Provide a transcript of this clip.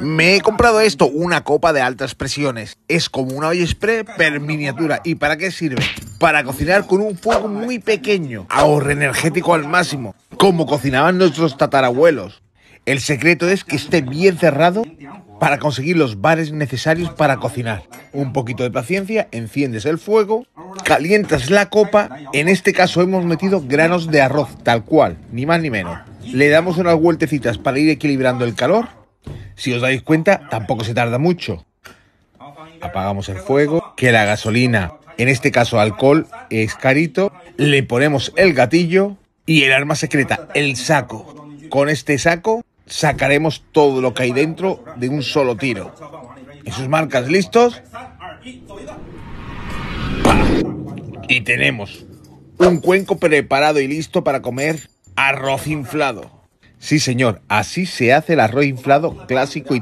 Me he comprado esto, una copa de altas presiones. Es como una olla spray per miniatura. ¿Y para qué sirve? Para cocinar con un fuego muy pequeño. Ahorro energético al máximo, como cocinaban nuestros tatarabuelos. El secreto es que esté bien cerrado para conseguir los bares necesarios para cocinar. Un poquito de paciencia, enciendes el fuego, calientas la copa. En este caso hemos metido granos de arroz, tal cual, ni más ni menos. Le damos unas vueltecitas para ir equilibrando el calor si os dais cuenta, tampoco se tarda mucho. Apagamos el fuego, que la gasolina, en este caso alcohol, es carito. Le ponemos el gatillo y el arma secreta, el saco. Con este saco sacaremos todo lo que hay dentro de un solo tiro. ¿Y sus marcas listos. Y tenemos un cuenco preparado y listo para comer arroz inflado. Sí, señor, así se hace el arroz inflado clásico y